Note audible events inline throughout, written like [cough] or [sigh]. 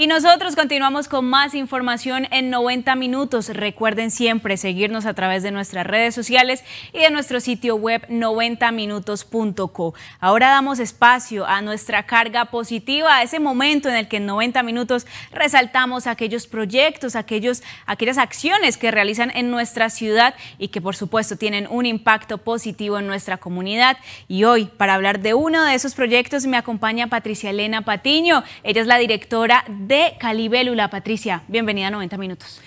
Y nosotros continuamos con más información en 90 minutos. Recuerden siempre seguirnos a través de nuestras redes sociales y de nuestro sitio web 90minutos.co. Ahora damos espacio a nuestra carga positiva, a ese momento en el que en 90 minutos resaltamos aquellos proyectos, aquellos, aquellas acciones que realizan en nuestra ciudad y que por supuesto tienen un impacto positivo en nuestra comunidad. Y hoy, para hablar de uno de esos proyectos, me acompaña Patricia Elena Patiño. Ella es la directora de de Calibélula. Patricia, bienvenida a 90 Minutos.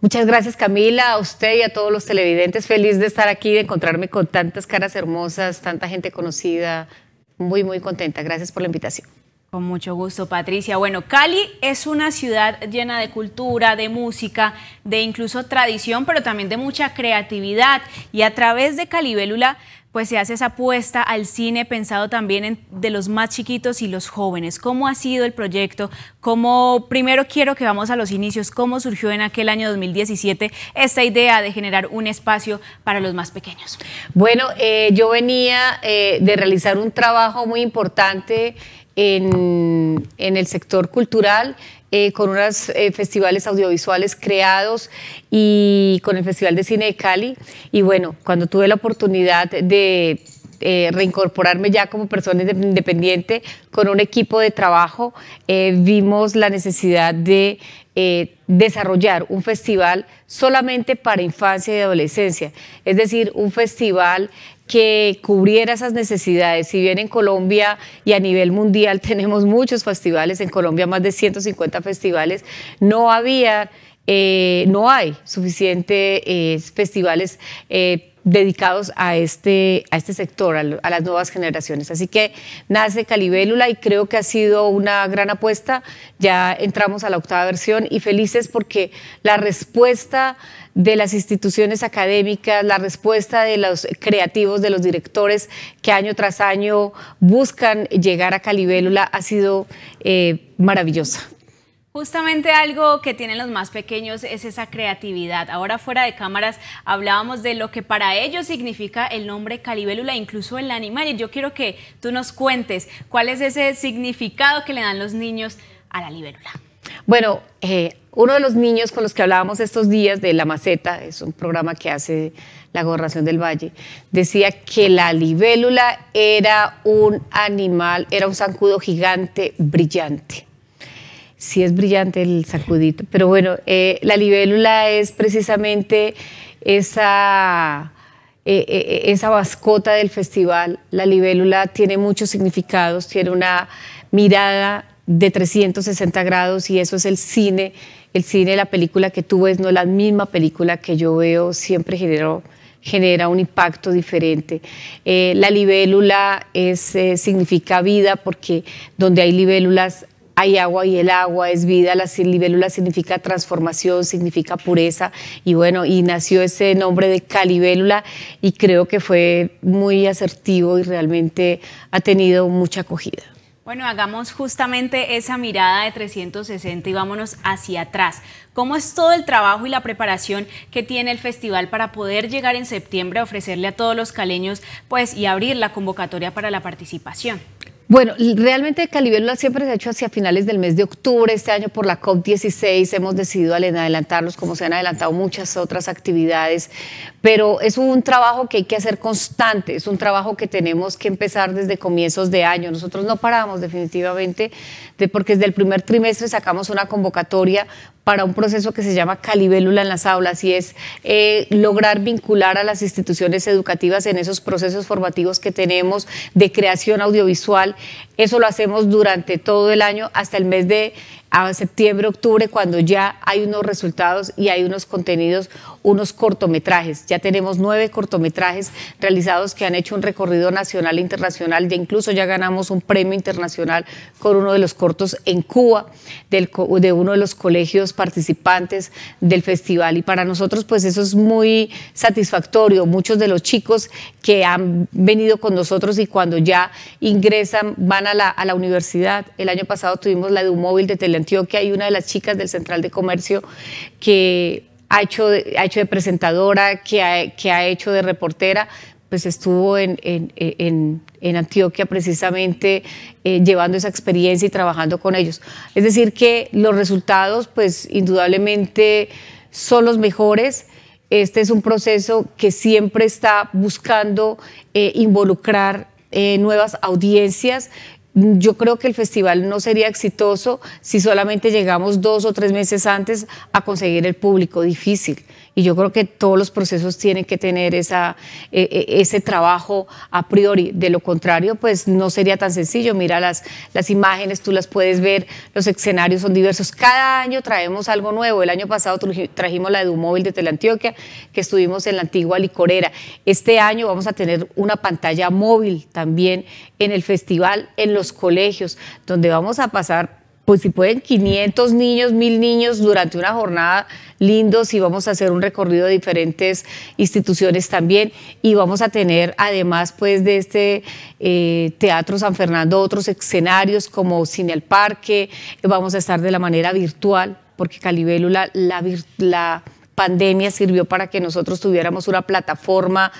Muchas gracias Camila, a usted y a todos los televidentes. Feliz de estar aquí, de encontrarme con tantas caras hermosas, tanta gente conocida. Muy, muy contenta. Gracias por la invitación. Con mucho gusto, Patricia. Bueno, Cali es una ciudad llena de cultura, de música, de incluso tradición, pero también de mucha creatividad. Y a través de Calibélula pues se hace esa apuesta al cine pensado también de los más chiquitos y los jóvenes. ¿Cómo ha sido el proyecto? ¿Cómo, primero quiero que vamos a los inicios, cómo surgió en aquel año 2017 esta idea de generar un espacio para los más pequeños? Bueno, eh, yo venía eh, de realizar un trabajo muy importante en, en el sector cultural eh, con unos eh, festivales audiovisuales creados y con el Festival de Cine de Cali. Y bueno, cuando tuve la oportunidad de eh, reincorporarme ya como persona independiente con un equipo de trabajo, eh, vimos la necesidad de eh, desarrollar un festival solamente para infancia y adolescencia, es decir, un festival que cubriera esas necesidades. Si bien en Colombia y a nivel mundial [laughs] tenemos muchos festivales, en Colombia más de 150 festivales, no había eh, no hay suficientes eh, festivales eh, dedicados a este, a este sector, a, las nuevas generaciones. Así que nace Calibélula y creo que ha sido una gran apuesta. Ya entramos a la octava versión y felices porque la respuesta de las instituciones académicas, la respuesta de los creativos, de los directores que año tras año buscan llegar a Calibélula ha sido maravillosa. Justamente algo que tienen los más pequeños es esa creatividad. Ahora fuera de cámaras hablábamos de lo que para ellos significa el nombre calibélula, incluso el animal. Y yo quiero que tú nos cuentes cuál es ese significado que le dan los niños a la libélula. Bueno, eh, uno de los niños con los que hablábamos estos días de La Maceta, es un programa que hace la Gobernación del Valle, decía que la libélula era un animal, era un zancudo gigante brillante sí es brillante el sacudito. Pero bueno, eh, la libélula es precisamente esa, mascota eh, eh, esa mascota del festival. La libélula tiene muchos significados, tiene una mirada de 360 grados y eso es el cine. El cine, la película que tú ves, no es la misma película que yo veo, siempre genera un impacto diferente. la libélula es, significa vida porque donde hay libélulas hay agua y el agua es vida, la libélula significa transformación, significa pureza y bueno, y nació ese nombre de calibélula y creo que fue muy asertivo y realmente ha tenido mucha acogida. Bueno, hagamos justamente esa mirada de 360 y vámonos hacia atrás. ¿Cómo es todo el trabajo y la preparación que tiene el festival para poder llegar en septiembre a ofrecerle a todos los caleños pues, y abrir la convocatoria para la participación? Bueno, realmente Calibelo siempre se ha hecho hacia finales del mes de octubre. Este año por la COP16 hemos decidido adelantarlos, como se han adelantado muchas otras actividades, pero es un trabajo que hay que hacer constante, es un trabajo que tenemos que empezar desde comienzos de año. Nosotros no paramos definitivamente, porque desde el primer trimestre sacamos una convocatoria para un proceso que se llama Calibélula en las aulas y es eh, lograr vincular a las instituciones educativas en esos procesos formativos que tenemos de creación audiovisual. Eso lo hacemos durante todo el año hasta el mes de a septiembre, octubre, cuando ya hay unos resultados y hay unos contenidos, unos cortometrajes. Ya tenemos nueve cortometrajes realizados que han hecho un recorrido nacional e internacional. Ya incluso ya ganamos un premio internacional con uno de los cortos en Cuba, del, de uno de los colegios participantes del festival. Y para nosotros, pues eso es muy satisfactorio. Muchos de los chicos que han venido con nosotros y cuando ya ingresan, van a la, a la universidad. El año pasado tuvimos la de un móvil de tele Antioquia hay una de las chicas del Central de Comercio que ha hecho, ha hecho de presentadora, que ha, que ha hecho de reportera, pues estuvo en, Antioquia precisamente eh, llevando esa experiencia y trabajando con ellos. Es decir, que los resultados, pues indudablemente son los mejores. Este es un proceso que siempre está buscando eh, involucrar eh, nuevas audiencias yo creo que el festival no sería exitoso si solamente llegamos dos o tres meses antes a conseguir el público. Difícil. Y yo creo que todos los procesos tienen que tener esa, e, e, ese trabajo a priori. De lo contrario, pues no sería tan sencillo. Mira las, las imágenes, tú las puedes ver, los escenarios son diversos. Cada año traemos algo nuevo. El año pasado trajimos la desde de Antioquia, que estuvimos en la antigua licorera. Este año vamos a tener una pantalla móvil también en el festival, en los colegios, donde vamos a pasar pues si pueden 500 niños, 1000 niños durante una jornada lindos y vamos a hacer un recorrido de diferentes instituciones también y vamos a tener además pues de este eh, Teatro San Fernando otros escenarios como Cine al Parque, vamos a estar de la manera virtual porque Calibélula la, la pandemia sirvió para que nosotros tuviéramos una plataforma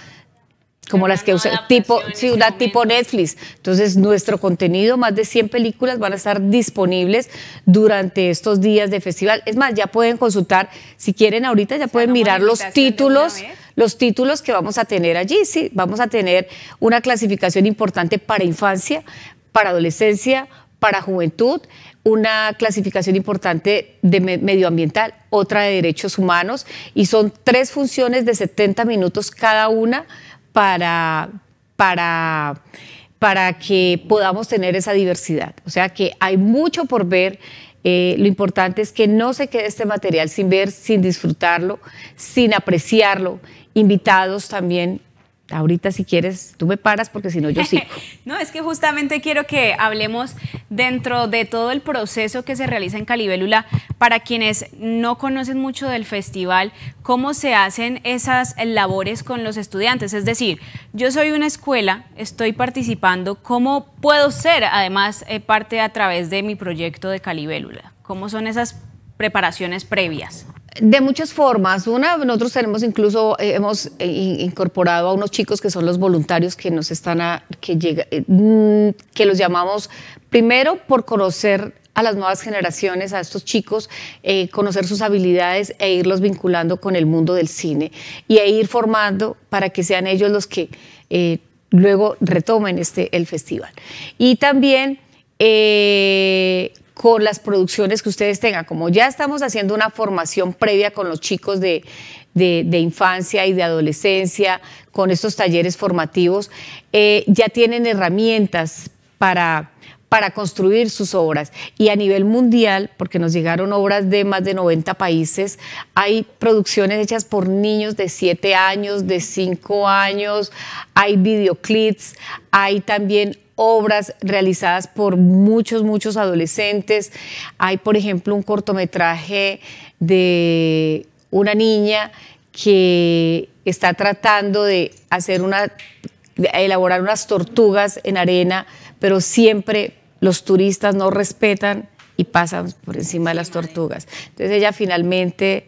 como las que usan tipo, ciudad tipo Netflix. Entonces, nuestro contenido, más de 100 películas, van a estar disponibles durante estos días de festival. Es más, ya pueden consultar, si quieren ahorita, ya pueden mirar los títulos los títulos que vamos a tener allí. Sí, vamos a tener una clasificación importante para infancia, para adolescencia, para juventud, una clasificación importante de medioambiental, otra de derechos humanos, y son tres funciones de 70 minutos cada una para, para, para que podamos tener esa diversidad. O sea que hay mucho por ver. Eh, lo importante es que no se quede este material sin ver, sin disfrutarlo, sin apreciarlo. Invitados también ahorita si quieres, tú me paras porque si no yo sí. [laughs] no, es que justamente quiero que hablemos dentro de todo el proceso que se realiza en Calibélula para quienes no conocen mucho del festival, cómo se hacen esas labores con los estudiantes. Es decir, yo soy una escuela, estoy participando, ¿cómo puedo ser además eh, parte a través de mi proyecto de Calibélula? ¿Cómo son esas preparaciones previas? De muchas formas. Una, nosotros tenemos incluso, eh, hemos eh, incorporado a unos chicos que son los voluntarios que nos están a, que eh, mm, que los llamamos primero por conocer a las nuevas generaciones, a estos chicos, conocer sus habilidades e irlos vinculando con el mundo del cine y e ir formando para que sean ellos los que luego retomen este, el festival. Y también con las producciones que ustedes tengan. Como ya estamos haciendo una formación previa con los chicos de, de, infancia y de adolescencia, con estos talleres formativos, eh, ya tienen herramientas para, para construir sus obras. Y a nivel mundial, porque nos llegaron obras de más de 90 países, hay producciones hechas por niños de 7 años, de 5 años, hay videoclips, hay también obras realizadas por muchos, muchos adolescentes. Hay, por ejemplo, un cortometraje de una niña que está tratando de hacer una elaborar unas tortugas en arena, pero siempre los turistas no respetan y pasan por encima de las tortugas. Entonces ella finalmente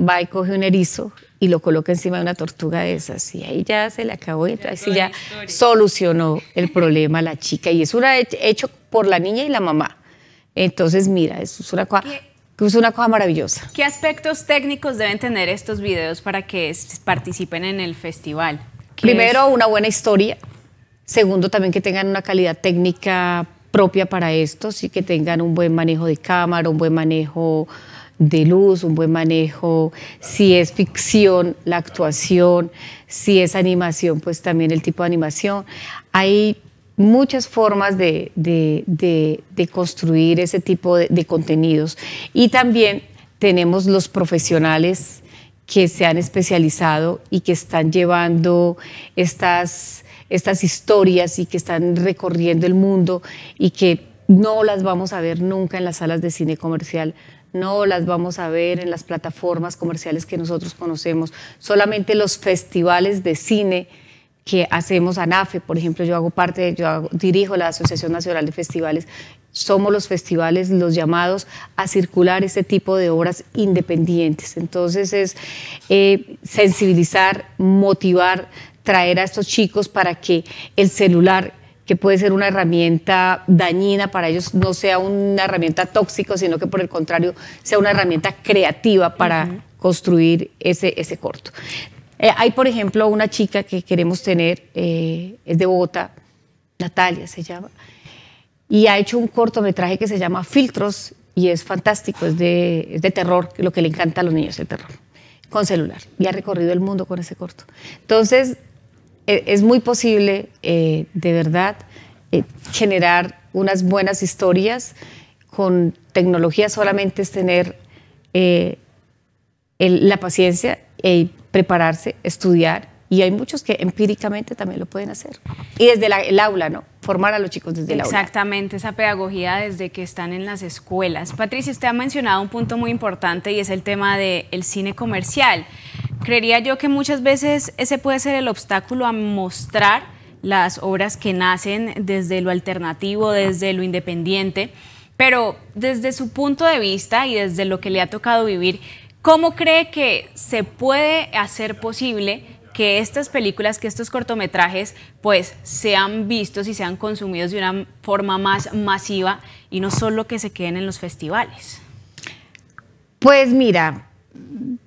va y coge un erizo y lo coloca encima de una tortuga de esas. Y ahí ya se le acabó, y así ya solucionó el problema la chica. Y es una hecho por la niña y la mamá. Entonces, mira, eso es una cosa... Es una cosa maravillosa. ¿Qué aspectos técnicos deben tener estos videos para que participen en el festival? Primero, una buena historia. Segundo, también que tengan una calidad técnica propia para esto, y que tengan un buen manejo de cámara, un buen manejo de luz, un buen manejo, si es ficción, la actuación, si es animación, pues también el tipo de animación. Hay muchas formas de, de construir ese tipo de contenidos. Y también tenemos los profesionales que se han especializado y que están llevando estas estas historias y que están recorriendo el mundo y que no las vamos a ver nunca en las salas de cine comercial, no las vamos a ver en las plataformas comerciales que nosotros conocemos, solamente los festivales de cine que hacemos ANAFE, por ejemplo, yo hago parte, yo dirijo la Asociación Nacional de Festivales, somos los festivales los llamados a circular este tipo de obras independientes. Entonces es eh, sensibilizar, motivar, traer a estos chicos para que el celular que puede ser una herramienta dañina para ellos, no sea una herramienta tóxica, sino que por el contrario sea una herramienta creativa para construir ese, ese corto. Eh, hay, por ejemplo, una chica que queremos tener, eh, es de Bogotá, Natalia se llama, y ha hecho un cortometraje que se llama Filtros y es fantástico, es de, es de terror, lo que le encanta a los niños, el terror, con celular, y ha recorrido el mundo con ese corto. Entonces, eh, es muy posible, eh, de verdad, eh, generar unas buenas historias. Con tecnología solamente es tener la paciencia y e prepararse, estudiar. Y hay muchos que empíricamente también lo pueden hacer. Y desde el aula, ¿no? Formar a los chicos desde el aula. Exactamente, esa pedagogía desde que están en las escuelas. Patricia, usted ha mencionado un punto muy importante y es el tema del cine comercial creería yo que muchas veces ese puede ser el obstáculo a mostrar las obras que nacen desde lo alternativo, desde lo independiente, pero desde su punto de vista y desde lo que le ha tocado vivir, ¿cómo cree que se puede hacer posible que estas películas, que estos cortometrajes, pues sean vistos y sean consumidos de una forma más masiva y no solo que se queden en los festivales? Pues mira,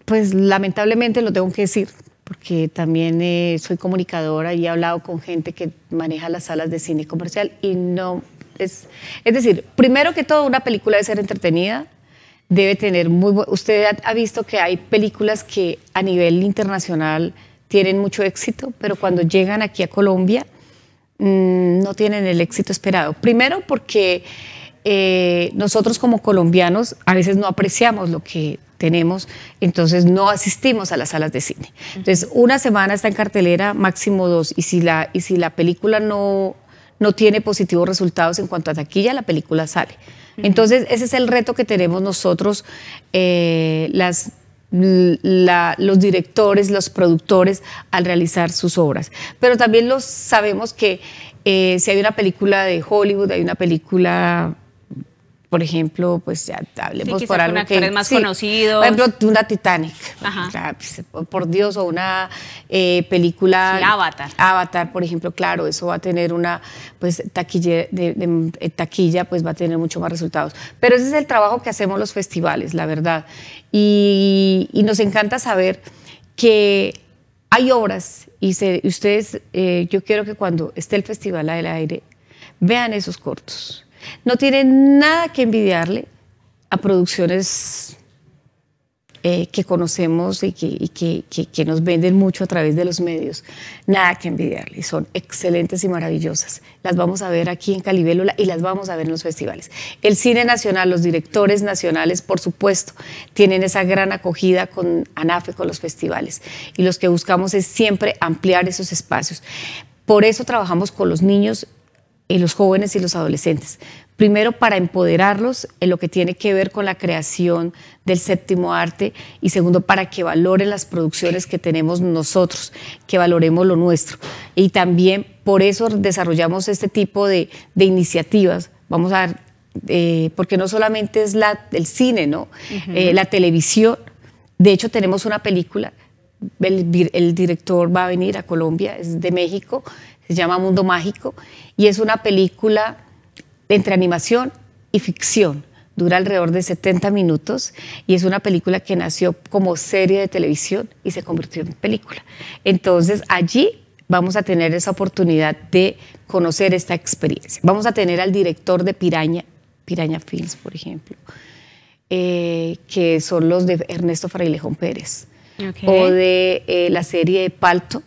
pues lamentablemente lo tengo que decir, porque también eh, soy comunicadora y he hablado con gente que maneja las salas de cine comercial y no es, es decir, primero que todo una película debe ser entretenida, debe tener muy usted ha, visto que hay películas que a nivel internacional tienen mucho éxito, pero cuando llegan aquí a Colombia mm, no tienen el éxito esperado. Primero porque eh, nosotros como colombianos a veces no apreciamos lo que tenemos, entonces no asistimos a las salas de cine. Entonces, una semana está en cartelera, máximo dos, y si la, y si la película no, no tiene positivos resultados en cuanto a taquilla, la película sale. Entonces, ese es el reto que tenemos nosotros, eh, los directores, los productores al realizar sus obras. Pero también los sabemos que eh, si hay una película de Hollywood, hay una película por ejemplo, pues ya hablemos por algo que que más conocido. Por ejemplo, una Titanic, Ajá. Pues, por Dios, o una eh, película sí, Avatar. Avatar, por ejemplo, claro, eso va a tener una pues taquilla de, eh, taquilla, pues va a tener mucho más resultados. Pero ese es el trabajo que hacemos los festivales, la verdad. Y, nos encanta saber que hay obras y se, ustedes, eh, yo quiero que cuando esté el festival del aire, vean esos cortos no tiene nada que envidiarle a producciones eh, que conocemos y, que, nos venden mucho a través de los medios. Nada que envidiarle, son excelentes y maravillosas. Las vamos a ver aquí en Calibélula y las vamos a ver en los festivales. El cine nacional, los directores nacionales, por supuesto, tienen esa gran acogida con ANAFE, con los festivales. Y los que buscamos es siempre ampliar esos espacios. Por eso trabajamos con los niños en los jóvenes y los adolescentes. Primero, para empoderarlos en lo que tiene que ver con la creación del séptimo arte y segundo, para que valoren las producciones que tenemos nosotros, que valoremos lo nuestro. Y también por eso desarrollamos este tipo de, iniciativas. Vamos a ver, eh, porque no solamente es la, el cine, ¿no? Eh, la televisión. De hecho, tenemos una película el, el, director va a venir a Colombia, es de México, se llama Mundo Mágico, y es una película entre animación y ficción. Dura alrededor de 70 minutos y es una película que nació como serie de televisión y se convirtió en película. Entonces allí vamos a tener esa oportunidad de conocer esta experiencia. Vamos a tener al director de Piraña, Piraña Films, por ejemplo, eh, que son los de Ernesto Frailejón Pérez, o de eh, la serie de Palto,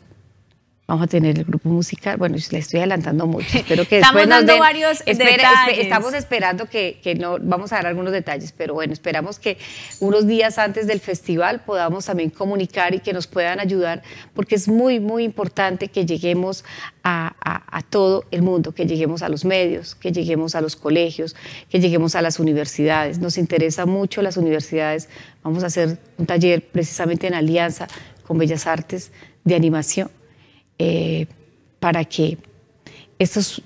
vamos a tener el grupo musical. Bueno, yo le estoy adelantando mucho. Espero que [laughs] estamos dando varios detalles. estamos esperando que, no vamos a dar algunos detalles, pero bueno, esperamos que unos días antes del festival podamos también comunicar y que nos puedan ayudar, porque es muy muy importante que lleguemos a todo el mundo, que lleguemos a los medios, que lleguemos a los colegios, que lleguemos a las universidades. Nos interesa mucho las universidades. Vamos a hacer un taller precisamente en alianza con Bellas Artes de animación eh, para que estos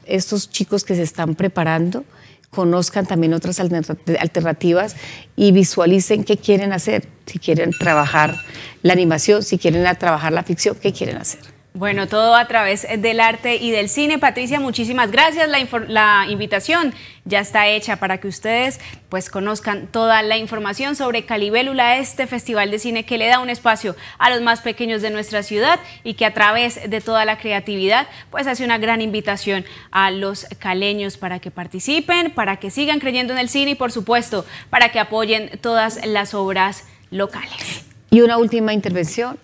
chicos que se están preparando conozcan también otras alternativas y visualicen qué quieren hacer, si quieren trabajar la animación, si quieren trabajar la ficción, qué quieren hacer. Bueno, todo a través del arte y del cine. Patricia, muchísimas gracias. La, invitación ya está hecha para que ustedes pues conozcan toda la información sobre Calibélula, este festival de cine que le da un espacio a los más pequeños de nuestra ciudad y que a través de toda la creatividad pues hace una gran invitación a los caleños para que participen, para que sigan creyendo en el cine y por supuesto para que apoyen todas las obras locales. Y una última intervención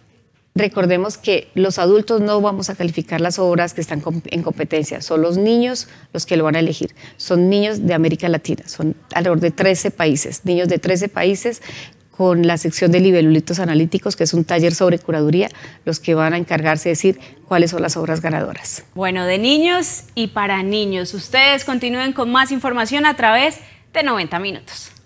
recordemos que los adultos no vamos a calificar las obras que están en competencia, son los niños los que lo van a elegir. Son niños de América Latina, son alrededor de 13 países, niños de 13 países con la sección de libelulitos analíticos, que es un taller sobre curaduría, los que van a encargarse de decir cuáles son las obras ganadoras. Bueno, de niños y para niños. Ustedes continúen con más información a través de 90 minutos.